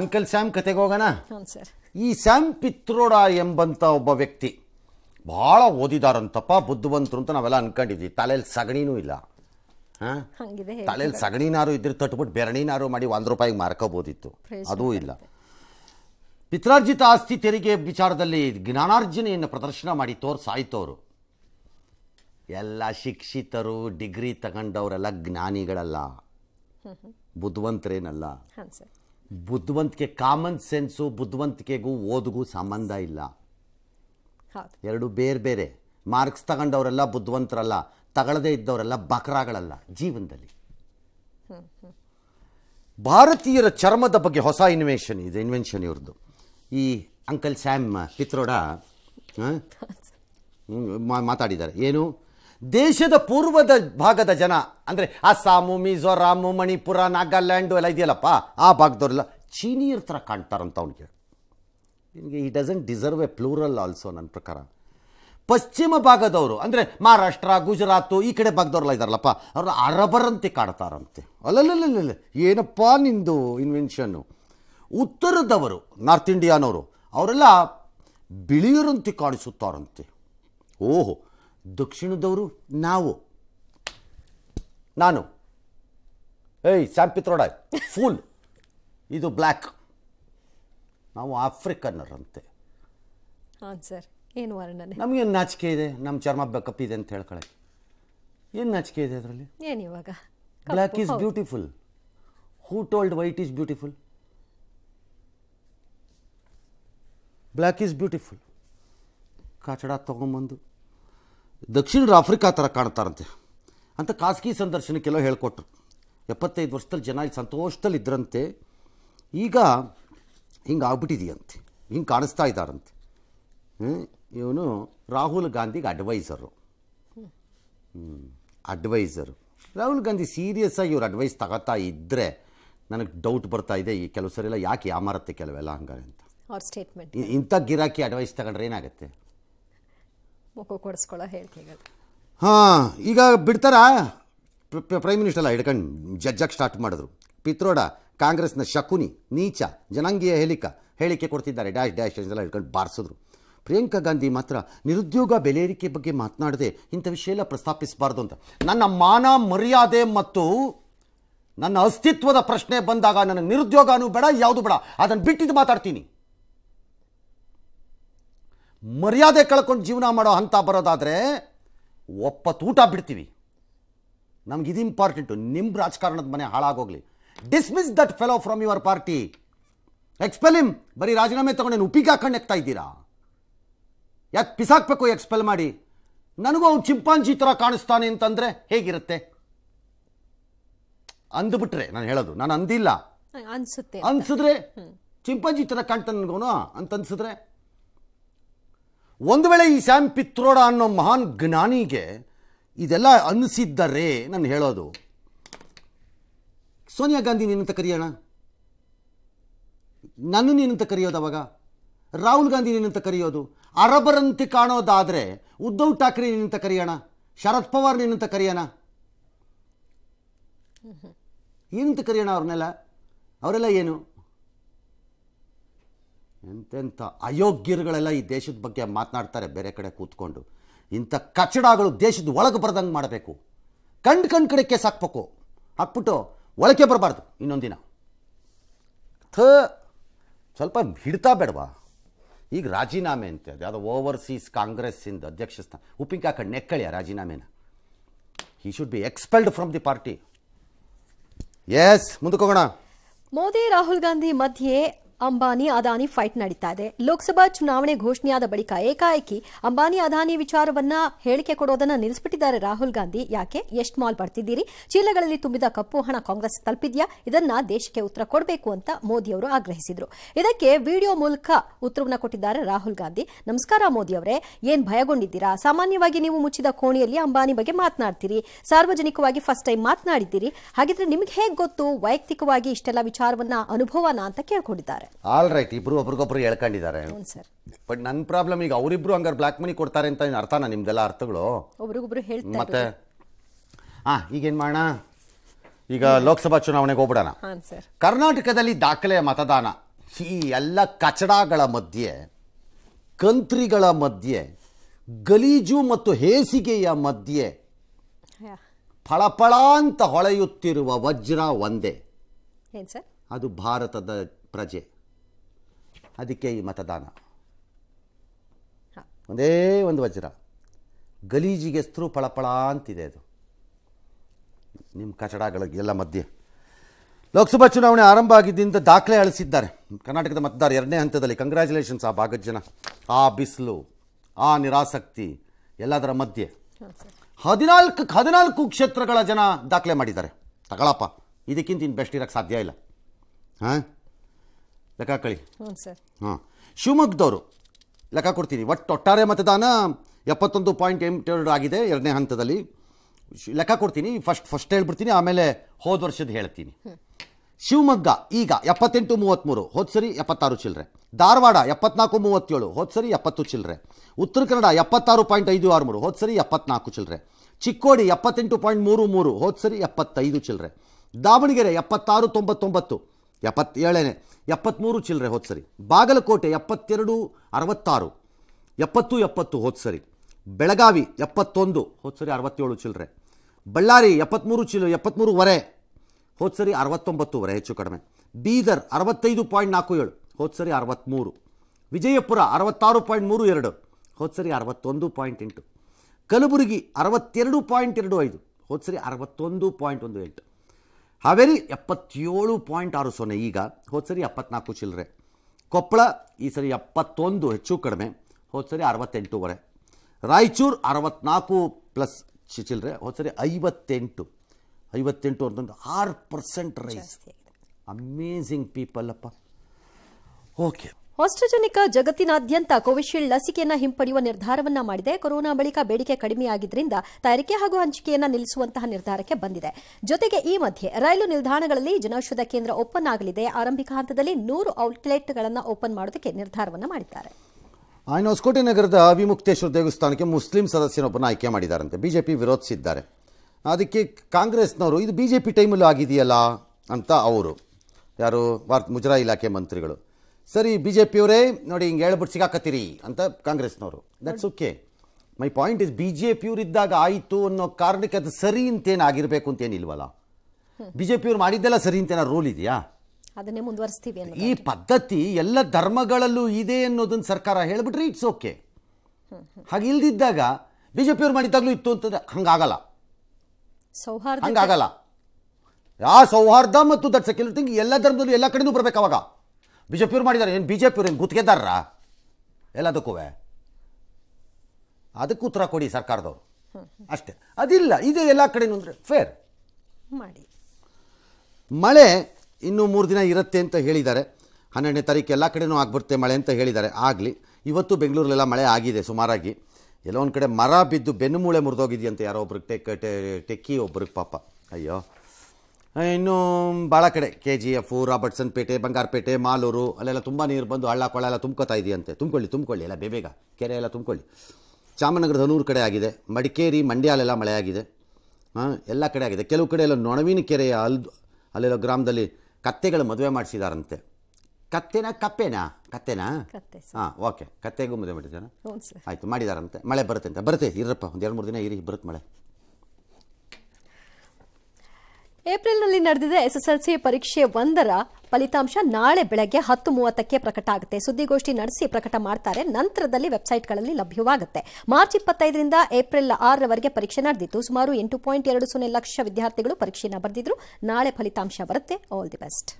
uncle Sam ಕತೆಗೆ ಹೋಗೋಣ ಈ ಸ್ಯಾಮ್ ಪಿತ್ರೋಡ ಎಂಬಂತ ಒಬ್ಬ ವ್ಯಕ್ತಿ ಭಾಳ ಓದಿದಾರಂತಪ್ಪ ಬುದ್ಧಿವಂತರು ಅಂತ ನಾವೆಲ್ಲ ಅನ್ಕೊಂಡಿದ್ವಿ ತಲೆಯಲ್ಲಿ ಸಗಣಿನೂ ಇಲ್ಲ ತಲೆಯಲ್ಲಿ ಸಗಣಿನಾರು ಇದ್ರೆ ತಟ್ಬಿಟ್ಟು ಬೆರಣಿನಾರು ಮಾಡಿ ಒಂದು ರೂಪಾಯಿಗೆ ಮಾರ್ಕೋಬೋದಿತ್ತು ಅದೂ ಇಲ್ಲ ಪಿತ್ರಾರ್ಜಿತ ಆಸ್ತಿ ತೆರಿಗೆ ವಿಚಾರದಲ್ಲಿ ಜ್ಞಾನಾರ್ಜನೆಯನ್ನು ಪ್ರದರ್ಶನ ಮಾಡಿ ತೋರ್ಸಾಯ್ತವರು ಎಲ್ಲ ಶಿಕ್ಷಿತರು ಡಿಗ್ರಿ ತಗೊಂಡವರೆಲ್ಲ ಜ್ಞಾನಿಗಳಲ್ಲ ಬುದ್ಧಿವಂತರೇನಲ್ಲ ಬುದ್ಧಿವಂತಿಕೆ ಕಾಮನ್ ಸೆನ್ಸು ಬುದ್ಧಿವಂತಿಕೆಗೂ ಓದಿಗೂ ಸಂಬಂಧ ಇಲ್ಲ ಎರಡು ಬೇರೆ ಬೇರೆ ಮಾರ್ಕ್ಸ್ ತಗೊಂಡವರೆಲ್ಲ ಬುದ್ಧಿವಂತರಲ್ಲ ತಗೊಳ್ಳದೇ ಇದ್ದವರೆಲ್ಲ ಬಕ್ರಾಗಳಲ್ಲ ಜೀವನದಲ್ಲಿ ಭಾರತೀಯರ ಚರ್ಮದ ಬಗ್ಗೆ ಹೊಸ ಇನ್ವೆನ್ಷನ್ ಇದೆ ಇನ್ವೆನ್ಷನ್ ಇವ್ರದ್ದು ಈ ಅಂಕಲ್ ಸ್ಯಾಮ್ ಪಿತ್ರೋಡ ಮಾತಾಡಿದ್ದಾರೆ ಏನು ದೇಶದ ಪೂರ್ವದ ಭಾಗದ ಜನ ಅಂದರೆ ಅಸ್ಸಾಮು ಮಿಜೋರಾಮು ಮಣಿಪುರ ನಾಗಾಲ್ಯಾಂಡು ಎಲ್ಲ ಇದೆಯಲ್ಲಪ್ಪ ಆ ಭಾಗದವರೆಲ್ಲ ಚೀನಿಯರ ಥರ ಕಾಣ್ತಾರಂತ ಅವ್ನಿಗೆ ನಿಮಗೆ ಈ doesn't deserve a plural also ನನ್ನ ಪ್ರಕಾರ ಪಶ್ಚಿಮ ಭಾಗದವರು ಅಂದರೆ ಮಹಾರಾಷ್ಟ್ರ ಗುಜರಾತು ಈ ಕಡೆ ಭಾಗದವ್ರಲ್ಲ ಇದ್ದಾರಲ್ಲಪ್ಪ ಅವ್ರನ್ನ ಅರಬರಂತೆ ಕಾಣ್ತಾರಂತೆ ಅಲ್ಲಲ್ಲಲ್ಲ ಏನಪ್ಪ ನಿಂದು ಇನ್ವೆನ್ಷನ್ನು ಉತ್ತರದವರು ನಾರ್ತ್ ಇಂಡಿಯಾನವರು ಅವರೆಲ್ಲ ಬಿಳಿಯರಂತೆ ಕಾಣಿಸುತ್ತಾರಂತೆ ಓಹೋ ದಕ್ಷಿಣದವರು ನಾವು ನಾನು ಏಯ್ ಸ್ಯಾಮ್ ಪಿತ್ರೋಡ ಫುಲ್ ಇದು ಬ್ಲ್ಯಾಕ್ ನಾವು ಆಫ್ರಿಕನ್ನರಂತೆ ಹಾಂ ಸರ್ ಏನು ವರ್ಣನೆ ನಮಗೇನು ನಾಚಿಕೆ ಇದೆ ನಮ್ಮ ಚರ್ಮ ಇದೆ ಅಂತ ಹೇಳ್ಕೊಳಕ್ಕೆ ಏನು ನಾಚಿಕೆ ಇದೆ ಅದರಲ್ಲಿ ಏನು ಇವಾಗ black is beautiful who told white is beautiful black is beautiful ಕಾಚಡ ತೊಗೊಂಬಂದು ದಕ್ಷಿಣ ಆಫ್ರಿಕಾ ಥರ ಕಾಣ್ತಾರಂತೆ ಅಂತ ಖಾಸಗಿ ಸಂದರ್ಶನಕ್ಕೆಲ್ಲ ಹೇಳ್ಕೊಟ್ರು ಎಪ್ಪತ್ತೈದು ವರ್ಷದಲ್ಲಿ ಜನ ಇಲ್ಲಿ ಸಂತೋಷದಲ್ಲಿ ಇದ್ರಂತೆ ಈಗ ಹಿಂಗೆ ಆಗ್ಬಿಟ್ಟಿದೆಯಂತೆ ಹಿಂಗೆ ಕಾಣಿಸ್ತಾ ಇದ್ದಾರಂತೆ ಇವನು ರಾಹುಲ್ ಗಾಂಧಿಗೆ ಅಡ್ವೈಸರು ಅಡ್ವೈಸರು ರಾಹುಲ್ ಗಾಂಧಿ ಸೀರಿಯಸ್ಸಾಗಿ ಇವ್ರು ಅಡ್ವೈಸ್ ತಗೋತಾ ಇದ್ದರೆ ನನಗೆ ಡೌಟ್ ಬರ್ತಾ ಇದೆ ಈ ಕೆಲವು ಸರಿ ಎಲ್ಲ ಯಾಕೆ ಯಾಮಾರತ್ತೆ ಕೆಲವೆಲ್ಲ ಹಂಗಾರೆ ಅಂತ ಸ್ಟೇಟ್ಮೆಂಟ್ ಇಂಥ ಗಿರಾಕಿ ಅಡ್ವೈಸ್ ತಗೊಂಡ್ರೆ ಏನಾಗುತ್ತೆ ಮುಖ ಕೊಡಿಸ್ಕೊಳ್ಳೋ ಹೇಳಿಕೆಗಳು ಹಾಂ ಈಗ ಬಿಡ್ತಾರ ಪ್ರೈಮ್ ಮಿನಿಸ್ಟರ್ ಹಿಡ್ಕಂಡು ಜಜ್ಜಕ್ಕೆ ಸ್ಟಾರ್ಟ್ ಮಾಡಿದ್ರು ಪಿತ್ರೋಡ ಕಾಂಗ್ರೆಸ್ನ ಶಕುನಿ ನೀಚ ಜನಾಂಗೀಯ ಹೇಳಿಕ ಹೇಳಿಕೆ ಕೊಡ್ತಿದ್ದಾರೆ ಡ್ಯಾಶ್ ಡ್ಯಾಶ್ ಎಲ್ಲ ಹಿಡ್ಕೊಂಡು ಬಾರಿಸಿದ್ರು ಪ್ರಿಯಾಂಕಾ ಗಾಂಧಿ ಮಾತ್ರ ನಿರುದ್ಯೋಗ ಬೆಲೆ ಏರಿಕೆ ಬಗ್ಗೆ ಮಾತನಾಡದೆ ಇಂಥ ವಿಷಯ ಎಲ್ಲ ಪ್ರಸ್ತಾಪಿಸಬಾರ್ದು ಅಂತ ನನ್ನ ಮಾನ ಮರ್ಯಾದೆ ಮತ್ತು ನನ್ನ ಅಸ್ತಿತ್ವದ ಪ್ರಶ್ನೆ ಬಂದಾಗ ನನಗೆ ನಿರುದ್ಯೋಗನೂ ಬೇಡ ಯಾವುದು ಬೇಡ ಅದನ್ನು ಬಿಟ್ಟಿದ್ದು ಮಾತಾಡ್ತೀನಿ ಮರ್ಯಾದೆ ಕಳ್ಕೊಂಡು ಜೀವನ ಮಾಡೋ ಹಂತ ಬರೋದಾದರೆ ಒಪ್ಪ ಊಟ ಬಿಡ್ತೀವಿ ನಮ್ಗೆ ಇದು ಇಂಪಾರ್ಟೆಂಟು ನಿಮ್ಮ ರಾಜಕಾರಣದ ಮನೆ ಹಾಳಾಗೋಗ್ಲಿ dismiss that fellow from your party expel ಬರೀ ರಾಜೀನಾಮೆ ತೊಗೊಂಡೇನು ಉಪ್ಪಿಗೆ ಹಾಕೊಂಡು ಎಕ್ತಾ ಇದ್ದೀರಾ ಯಾಕೆ ಪಿಸಾಕ್ಬೇಕು ಎಕ್ಸ್ಪೆಲ್ ಮಾಡಿ ನನಗೂ ಅವ್ನು ಚಿಂಪಾಂಜಿ ಥರ ಕಾಣಿಸ್ತಾನೆ ಅಂತಂದರೆ ಹೇಗಿರುತ್ತೆ ಅಂದ್ಬಿಟ್ರೆ ನಾನು ಹೇಳೋದು ನಾನು ಅಂದಿಲ್ಲ ಅನ್ಸುತ್ತೆ ಅನ್ಸಿದ್ರೆ ಚಿಂಪಾಂಜಿ ಥರ ಕಾಣ್ತಾನೆ ನನಗೋನು ಅಂತ ಅನ್ಸಿದ್ರೆ ಒಂದು ವೇಳೆ ಈ ಸ್ಯಾಮ್ ಪಿತ್ರೋಡ ಅನ್ನೋ ಮಹಾನ್ ಜ್ಞಾನಿಗೆ ಇದೆಲ್ಲ ಅನಿಸಿದ್ದರೆ ನಾನು ಹೇಳೋದು ಸೋನಿಯಾ ಗಾಂಧಿ ನಿನ್ನಂತ ಕರೆಯೋಣ ನಾನು ನೀನಂತ ಕರೆಯೋದು ಅವಾಗ ರಾಹುಲ್ ಗಾಂಧಿ ನಿನ್ನಂತ ಕರೆಯೋದು ಅರಬರಂತೆ ಕಾಣೋದಾದರೆ ಉದ್ಧವ್ ಠಾಕ್ರೆ ನಿನ್ನಂತ ಕರೆಯೋಣ ಶರದ್ ಪವಾರ್ ನಿನ್ನಂತ ಕರೆಯೋಣ ಏನಂತ ಕರೆಯೋಣ ಅವ್ರನ್ನೆಲ್ಲ ಅವರೆಲ್ಲ ಏನು ಎಂತೆಂಥ ಅಯೋಗ್ಯರುಗಳೆಲ್ಲ ಈ ದೇಶದ ಬಗ್ಗೆ ಮಾತನಾಡ್ತಾರೆ ಬೇರೆ ಕಡೆ ಕೂತ್ಕೊಂಡು ಇಂಥ ಕಚ್ಚಡಗಳು ದೇಶದ ಒಳಗೆ ಬರದಂಗೆ ಮಾಡಬೇಕು ಕಂಡು ಕಣ್ ಕಡೆ ಕೇಸ್ ಹಾಕ್ಬೇಕು ಹಾಕ್ಬಿಟ್ಟು ಒಳಕೆ ಬರಬಾರ್ದು ಇನ್ನೊಂದಿನ ಥ ಸ್ವಲ್ಪ ಹಿಡ್ತಾ ಬೇಡವಾ ಈಗ ರಾಜೀನಾಮೆ ಅಂತ ಅದು ಯಾವುದೋ ಓವರ್ಸೀಸ್ ಕಾಂಗ್ರೆಸ್ಸಿಂದ ಅಧ್ಯಕ್ಷ ಸ್ಥಾನ ಉಪ್ಪಿನ ಕಡೆ ನೆಕ್ಕಳಿಯ ರಾಜೀನಾಮೆನ he should be expelled from the party yes ಮುಂದಕ್ಕೋಗೋಣ ಹೋಗೋಣ ಮೋದಿ ರಾಹುಲ್ ಗಾಂಧಿ ಮಧ್ಯೆ ಅಂಬಾನಿ ಅದಾನಿ ಫೈಟ್ ನಡೀತಾ ಇದೆ ಲೋಕಸಭಾ ಚುನಾವಣೆ ಘೋಷಣೆಯಾದ ಬಳಿಕ ಏಕಾಏಕಿ ಅಂಬಾನಿ ಅದಾನಿ ವಿಚಾರವನ್ನ ಹೇಳಿಕೆ ಕೊಡೋದನ್ನ ನಿಲ್ಲಿಸ್ಬಿಟ್ಟಿದ್ದಾರೆ ರಾಹುಲ್ ಗಾಂಧಿ ಯಾಕೆ ಎಷ್ಟು ಮಾಲ್ ಬರ್ತಿದ್ದೀರಿ ಚೀಲಗಳಲ್ಲಿ ತುಂಬಿದ ಕಪ್ಪು ಹಣ ಕಾಂಗ್ರೆಸ್ ತಲುಪಿದ್ಯಾ ಇದನ್ನ ದೇಶಕ್ಕೆ ಉತ್ತರ ಕೊಡಬೇಕು ಅಂತ ಮೋದಿ ಅವರು ಆಗ್ರಹಿಸಿದ್ರು ಇದಕ್ಕೆ ವಿಡಿಯೋ ಮೂಲಕ ಉತ್ತರವನ್ನ ಕೊಟ್ಟಿದ್ದಾರೆ ರಾಹುಲ್ ಗಾಂಧಿ ನಮಸ್ಕಾರ ಮೋದಿ ಅವರೇ ಏನ್ ಭಯಗೊಂಡಿದ್ದೀರಾ ಸಾಮಾನ್ಯವಾಗಿ ನೀವು ಮುಚ್ಚಿದ ಕೋಣೆಯಲ್ಲಿ ಅಂಬಾನಿ ಬಗ್ಗೆ ಮಾತನಾಡ್ತೀರಿ ಸಾರ್ವಜನಿಕವಾಗಿ ಫಸ್ಟ್ ಟೈಮ್ ಮಾತನಾಡಿದ್ದೀರಿ ಹಾಗಿದ್ರೆ ನಿಮ್ಗೆ ಹೇಗೆ ಗೊತ್ತು ವೈಯಕ್ತಿಕವಾಗಿ ಇಷ್ಟೆಲ್ಲ ವಿಚಾರವನ್ನ ಅನುಭವನ ಅಂತ ಕೇಳ್ಕೊಂಡಿದ್ದಾರೆ ಆಲ್ ರೈಟ್ ಇಬ್ರು ಒಬ್ರಿಗೊಬ್ರು ಹೇಳ್ಕೊಂಡಿದ್ದಾರೆ ಬಟ್ ನನ್ನ ಪ್ರಾಬ್ಲಮ್ ಈಗ ಅವರಿಬ್ರು ಹಂಗಾರೆ ಬ್ಲಾಕ್ ಮನಿ ಕೊಡ್ತಾರೆ ಅಂತ ಅರ್ಥನ ಅರ್ಥನಾ ನಿಮ್ದೆಲ್ಲ ಅರ್ಥಗಳು ಒಬ್ರಿಗೊಬ್ರು ಹೇಳ್ತಾರೆ ಮತ್ತೆ ಈಗ ಈಗೇನು ಮಾಡೋಣ ಈಗ ಲೋಕಸಭಾ ಚುನಾವಣೆಗೆ ಹೋಗ್ಬಿಡೋಣ ಕರ್ನಾಟಕದಲ್ಲಿ ದಾಖಲೆಯ ಮತದಾನ ಈ ಎಲ್ಲ ಕಚಡಗಳ ಮಧ್ಯೆ ಕಂತ್ರಿಗಳ ಮಧ್ಯೆ ಗಲೀಜು ಮತ್ತು ಹೇಸಿಗೆಯ ಮಧ್ಯೆ ಫಳಫಳ ಅಂತ ಹೊಳೆಯುತ್ತಿರುವ ವಜ್ರ ಒಂದೇ ಅದು ಭಾರತದ ಪ್ರಜೆ ಅದಕ್ಕೆ ಈ ಮತದಾನ ಒಂದೇ ಒಂದು ವಜ್ರ ಗಲೀಜಿಗೆ ಸ್ತ್ರೂ ಪಳಪಳ ಅಂತಿದೆ ಅದು ನಿಮ್ಮ ಎಲ್ಲ ಮಧ್ಯೆ ಲೋಕಸಭಾ ಚುನಾವಣೆ ಆರಂಭ ಆಗಿದ್ದಿಂದ ದಾಖಲೆ ಅಳಿಸಿದ್ದಾರೆ ಕರ್ನಾಟಕದ ಮತದಾರ ಎರಡನೇ ಹಂತದಲ್ಲಿ ಕಂಗ್ರ್ಯಾಚುಲೇಷನ್ಸ್ ಆ ಭಾಗದ ಜನ ಆ ಬಿಸಿಲು ಆ ನಿರಾಸಕ್ತಿ ಎಲ್ಲದರ ಮಧ್ಯೆ ಹದಿನಾಲ್ಕು ಹದಿನಾಲ್ಕು ಕ್ಷೇತ್ರಗಳ ಜನ ದಾಖಲೆ ಮಾಡಿದ್ದಾರೆ ತಗಳಪ್ಪ ಇದಕ್ಕಿಂತ ಇನ್ನು ಬೆಸ್ಟ್ ಇರೋಕ್ಕೆ ಸಾಧ್ಯ ಇಲ್ಲ ಹಾಂ ಲೆಕ್ಕ ಕಳಿ ಹಾಂ ಶಿವಮೊಗ್ಗದವರು ಲೆಕ್ಕ ಕೊಡ್ತೀನಿ ಒಟ್ಟು ಒಟ್ಟಾರೆ ಮತದಾನ ಎಪ್ಪತ್ತೊಂದು ಪಾಯಿಂಟ್ ಎಂಟೆರಡು ಆಗಿದೆ ಎರಡನೇ ಹಂತದಲ್ಲಿ ಲೆಕ್ಕ ಕೊಡ್ತೀನಿ ಫಸ್ಟ್ ಫಸ್ಟ್ ಹೇಳ್ಬಿಡ್ತೀನಿ ಆಮೇಲೆ ಹೋದ ವರ್ಷದ ಹೇಳ್ತೀನಿ ಶಿವಮೊಗ್ಗ ಈಗ ಎಪ್ಪತ್ತೆಂಟು ಮೂವತ್ತ್ಮೂರು ಹೋದ ಸರಿ ಎಪ್ಪತ್ತಾರು ಚಿಲ್ಲರೆ ಧಾರವಾಡ ಎಪ್ಪತ್ನಾಲ್ಕು ಮೂವತ್ತೇಳು ಹೋದ ಸರಿ ಎಪ್ಪತ್ತು ಚಿಲ್ಲರೆ ಉತ್ತರ ಕನ್ನಡ ಎಪ್ಪತ್ತಾರು ಪಾಯಿಂಟ್ ಐದು ಆರು ಮೂರು ಹೋದ ಸರಿ ಎಪ್ಪತ್ನಾಲ್ಕು ಚಿಲ್ಲರೆ ಚಿಕ್ಕೋಡಿ ಎಪ್ಪತ್ತೆಂಟು ಪಾಯಿಂಟ್ ಮೂರು ಮೂರು ಹೋದ ಸರಿ ಎಪ್ಪತ್ತೈದು ಚಿಲ್ಲರೆ ದಾವಣಗೆರೆ ಎಪ್ಪತ್ತಾರು ತೊಂಬತ್ತೊಂಬತ್ತು ಎಪ್ಪತ್ತೇಳನೇ ಎಪ್ಪತ್ತ್ಮೂರು ಚಿಲ್ಲರೆ ಹೋದ ಸರಿ ಬಾಗಲಕೋಟೆ ಎಪ್ಪತ್ತೆರಡು ಅರವತ್ತಾರು ಎಪ್ಪತ್ತು ಎಪ್ಪತ್ತು ಹೋದ ಸರಿ ಬೆಳಗಾವಿ ಎಪ್ಪತ್ತೊಂದು ಹೋದ ಸರಿ ಅರವತ್ತೇಳು ಚಿಲ್ಲರೆ ಬಳ್ಳಾರಿ ಎಪ್ಪತ್ತ್ಮೂರು ಚಿಲ್ ವರೆ ಹೋದ ಸರಿ ವರೆ ಹೆಚ್ಚು ಕಡಿಮೆ ಬೀದರ್ ಅರವತ್ತೈದು ಪಾಯಿಂಟ್ ನಾಲ್ಕು ಏಳು ಹೋದ ಸರಿ ಅರವತ್ತ್ಮೂರು ವಿಜಯಪುರ ಅರವತ್ತಾರು ಪಾಯಿಂಟ್ ಮೂರು ಎರಡು ಹೋದ ಸರಿ ಅರವತ್ತೊಂದು ಪಾಯಿಂಟ್ ಎಂಟು ಕಲಬುರಗಿ ಅರವತ್ತೆರಡು ಪಾಯಿಂಟ್ ಎರಡು ಐದು ಹೋದ ಸರಿ ಅರವತ್ತೊಂದು ಪಾಯಿಂಟ್ ಒಂದು ಎಂಟು ಹಾವೇರಿ ಎಪ್ಪತ್ತೇಳು ಪಾಯಿಂಟ್ ಆರು ಸೊನ್ನೆ ಈಗ ಹೋದ ಸರಿ ಎಪ್ಪತ್ನಾಲ್ಕು ಚಿಲ್ಲರೆ ಕೊಪ್ಪಳ ಈ ಸರಿ ಎಪ್ಪತ್ತೊಂದು ಹೆಚ್ಚು ಕಡಿಮೆ ಹೋದ ಸರಿ ಅರವತ್ತೆಂಟೂವರೆ ರಾಯಚೂರು ಅರವತ್ನಾಲ್ಕು ಪ್ಲಸ್ ಚಿ ಚಿಲ್ಲರೆ ಹೋದ ಸರಿ ಐವತ್ತೆಂಟು ಐವತ್ತೆಂಟು ಅಂತಂದು ಆರು ಪರ್ಸೆಂಟ್ ರೈಸ್ ಅಮೇಝಿಂಗ್ ಪೀಪಲ್ ಅಪ್ಪ ಓಕೆ ಆಸ್ಟ್ರಜನಿಕ ಜಗತ್ತಿನಾದ್ಯಂತ ಕೋವಿಶೀಲ್ಡ್ ಲಸಿಕೆಯನ್ನು ಹಿಂಪಡೆಯುವ ನಿರ್ಧಾರವನ್ನ ಮಾಡಿದೆ ಕೊರೋನಾ ಬಳಿಕ ಬೇಡಿಕೆ ಕಡಿಮೆಯಾಗಿದ್ದರಿಂದ ತಯಾರಿಕೆ ಹಾಗೂ ಹಂಚಿಕೆಯನ್ನು ನಿಲ್ಲಿಸುವಂತಹ ನಿರ್ಧಾರಕ್ಕೆ ಬಂದಿದೆ ಜೊತೆಗೆ ಈ ಮಧ್ಯೆ ರೈಲು ನಿಲ್ದಾಣಗಳಲ್ಲಿ ಜನೌಷಧ ಕೇಂದ್ರ ಓಪನ್ ಆಗಲಿದೆ ಆರಂಭಿಕ ಹಂತದಲ್ಲಿ ನೂರು ಔಟ್ಲೆಟ್ಗಳನ್ನು ಓಪನ್ ಮಾಡೋದಕ್ಕೆ ನಿರ್ಧಾರವನ್ನು ಮಾಡಿದ್ದಾರೆ ಆಯ್ನ ಹೊಸಕೋಟೆ ನಗರದ ಅವಿಮುಕ್ತೇಶ್ವರ ದೇವಸ್ಥಾನಕ್ಕೆ ಮುಸ್ಲಿಂ ಸದಸ್ಯನೊಬ್ಬನ ಆಯ್ಕೆ ಮಾಡಿದ್ದಾರಂತೆ ಬಿಜೆಪಿ ವಿರೋಧಿಸಿದ್ದಾರೆ ಅದಕ್ಕೆ ಕಾಂಗ್ರೆಸ್ನವರು ಇದು ಬಿಜೆಪಿ ಟೈಮಲ್ಲೂ ಆಗಿದೆಯಲ್ಲ ಅಂತ ಅವರು ಯಾರು ಭಾರತ ಮುಜರಾ ಇಲಾಖೆ ಮಂತ್ರಿಗಳು ಸರಿ ಬಿ ಜೆ ಪಿಯವರೇ ನೋಡಿ ಹಿಂಗೆ ಹೇಳ್ಬಿಟ್ಟು ಸಿಗಾಕತ್ತೀರಿ ಅಂತ ಕಾಂಗ್ರೆಸ್ನವರು that's okay my point is B J ಪಿಯವ್ರು ಇದ್ದಾಗ ಆಯಿತು ಅನ್ನೋ ಕಾರಣಕ್ಕೆ ಅದು ಸರಿ ಅಂತೇನು ಆಗಿರಬೇಕು ಅಂತೇನಿಲ್ವಲ್ಲ ಬಿ ಜೆ ಪಿಯವ್ರು ಮಾಡಿದ್ದೆಲ್ಲ ಸರಿ ಅಂತೇನೋ ರೂಲ್ ಇದೆಯಾ ಅದನ್ನೇ ಮುಂದುವರಿಸ್ತೀವಿ ಈ ಪದ್ಧತಿ ಎಲ್ಲ ಧರ್ಮಗಳಲ್ಲೂ ಇದೆ ಅನ್ನೋದನ್ನ ಸರ್ಕಾರ ಹೇಳ್ಬಿಟ್ರಿ ಇಟ್ಸ್ ಓಕೆ ಹಾಗೆ ಇಲ್ದಿದ್ದಾಗ ಬಿ ಜೆ ಪಿಯವ್ರು ಮಾಡಿದ್ದಾಗಲೂ ಇತ್ತು ಅಂತ ಹಂಗಾಗಲ್ಲ ಸೌಹಾರ್ದ ಹಂಗಾಗಲ್ಲ ಆ ಸೌಹಾರ್ದ ಮತ್ತು ದಟ್ಸ ಸೆಕ್ಯುಲರ್ ಎಲ್ಲ ಧರ್ಮದಲ್ಲೂ ಎಲ್ಲ ಕಡೆನೂ ಬರಬೇಕು ಅವಾಗ ಬಿಜೆಪಿಯವ್ರು ಮಾಡಿದ್ದಾರೆ ಏನು ಬಿಜೆಪಿಯವ್ರು ಏನು ಗುತ್ತಿಗೆದಾರರ ಎಲ್ಲದಕ್ಕೂ ಅದಕ್ಕೂ ಉತ್ತರ ಕೊಡಿ ಸರ್ಕಾರದವರು ಅಷ್ಟೇ ಅದಿಲ್ಲ ಇದೆ ಎಲ್ಲ ಕಡೆನೂ ಅಂದರೆ ಫೇರ್ ಮಾಡಿ ಮಳೆ ಇನ್ನೂ ಮೂರು ದಿನ ಇರುತ್ತೆ ಅಂತ ಹೇಳಿದ್ದಾರೆ ಹನ್ನೆರಡನೇ ತಾರೀಕು ಎಲ್ಲ ಕಡೆನೂ ಆಗಿಬಿಡುತ್ತೆ ಮಳೆ ಅಂತ ಹೇಳಿದ್ದಾರೆ ಆಗಲಿ ಇವತ್ತು ಬೆಂಗಳೂರಲ್ಲೆಲ್ಲ ಮಳೆ ಆಗಿದೆ ಸುಮಾರಾಗಿ ಎಲ್ಲೋ ಕಡೆ ಮರ ಬಿದ್ದು ಬೆನ್ನು ಮೂಳೆ ಮುರಿದೋಗಿದೆಯಂತೆ ಯಾರೋ ಒಬ್ರಿಗೆ ಟೆಕ್ ಟೆಕ್ಕಿ ಒಬ್ರಿಗೆ ಪಾಪ ಅಯ್ಯೋ ಇನ್ನು ಭಾಳ ಕಡೆ ಕೆ ಜಿ ಎಫ್ ರಾಬರ್ಟ್ಸನ್ ಪೇಟೆ ಬಂಗಾರಪೇಟೆ ಮಾಲೂರು ಅಲ್ಲೆಲ್ಲ ತುಂಬ ನೀರು ಬಂದು ಹಳ್ಳ ಕೊಳ್ಳೆಲ್ಲ ಎಲ್ಲ ತುಂಬ್ಕೋತಾ ಇದೆಯಂತೆ ತುಂಬ್ಕೊಳ್ಳಿ ತುಂಬ್ಕೊಳ್ಳಿ ಎಲ್ಲ ಬೇಬೇಗ ಕೆರೆ ಎಲ್ಲ ತುಂಬ್ಕೊಳ್ಳಿ ಚಾಮನಗರದ ಹನೂರು ಕಡೆ ಆಗಿದೆ ಮಡಿಕೇರಿ ಮಂಡ್ಯಾಲೆಲ್ಲ ಮಳೆ ಆಗಿದೆ ಹಾಂ ಎಲ್ಲ ಕಡೆ ಆಗಿದೆ ಕೆಲವು ಕಡೆ ಎಲ್ಲ ನೊಣವಿನ ಕೆರೆಯ ಅಲ್ದು ಅಲ್ಲೆಲ್ಲ ಗ್ರಾಮದಲ್ಲಿ ಕತ್ತೆಗಳು ಮದುವೆ ಮಾಡಿಸಿದಾರಂತೆ ಕತ್ತೆನಾ ಕಪ್ಪೆನಾ ಕತ್ತೆನಾ ಹಾಂ ಓಕೆ ಕತ್ತೆಗೂ ಮದುವೆ ಮಾಡಿದ್ದಾನೆ ಆಯಿತು ಮಾಡಿದಾರಂತೆ ಮಳೆ ಬರುತ್ತೆ ಅಂತ ಬರುತ್ತೆ ಇರಪ್ಪ ಒಂದು ಎರಡು ಮೂರು ದಿನ ಇರಿ ಬರುತ್ತೆ ಮಳೆ ಏಪ್ರಿಲ್ನಲ್ಲಿ ನಡೆದಿದೆ ಎಸ್ಎಸ್ಎಲ್ಸಿ ಪರೀಕ್ಷೆ ಒಂದರ ಫಲಿತಾಂಶ ನಾಳೆ ಬೆಳಗ್ಗೆ ಹತ್ತು ಮೂವತ್ತಕ್ಕೆ ಪ್ರಕಟ ಆಗುತ್ತೆ ಸುದ್ದಿಗೋಷ್ಠಿ ನಡೆಸಿ ಪ್ರಕಟ ಮಾಡ್ತಾರೆ ನಂತರದಲ್ಲಿ ವೆಬ್ಸೈಟ್ಗಳಲ್ಲಿ ಲಭ್ಯವಾಗುತ್ತೆ ಮಾರ್ಚ್ ಇಪ್ಪತ್ತೈದರಿಂದ ಏಪ್ರಿಲ್ ಆರರವರೆಗೆ ಪರೀಕ್ಷೆ ನಡೆದಿತ್ತು ಸುಮಾರು ಎಂಟು ಪಾಯಿಂಟ್ ಎರಡು ಸೊನ್ನೆ ಲಕ್ಷ ವಿದ್ಯಾರ್ಥಿಗಳು ಪರೀಕ್ಷೆಯನ್ನು ಬರೆದಿದ್ರು ನಾಳೆ ಫಲಿತಾಂಶ ಬರುತ್ತೆ ಆಲ್ ದಿ ಬೆಸ್ಟ್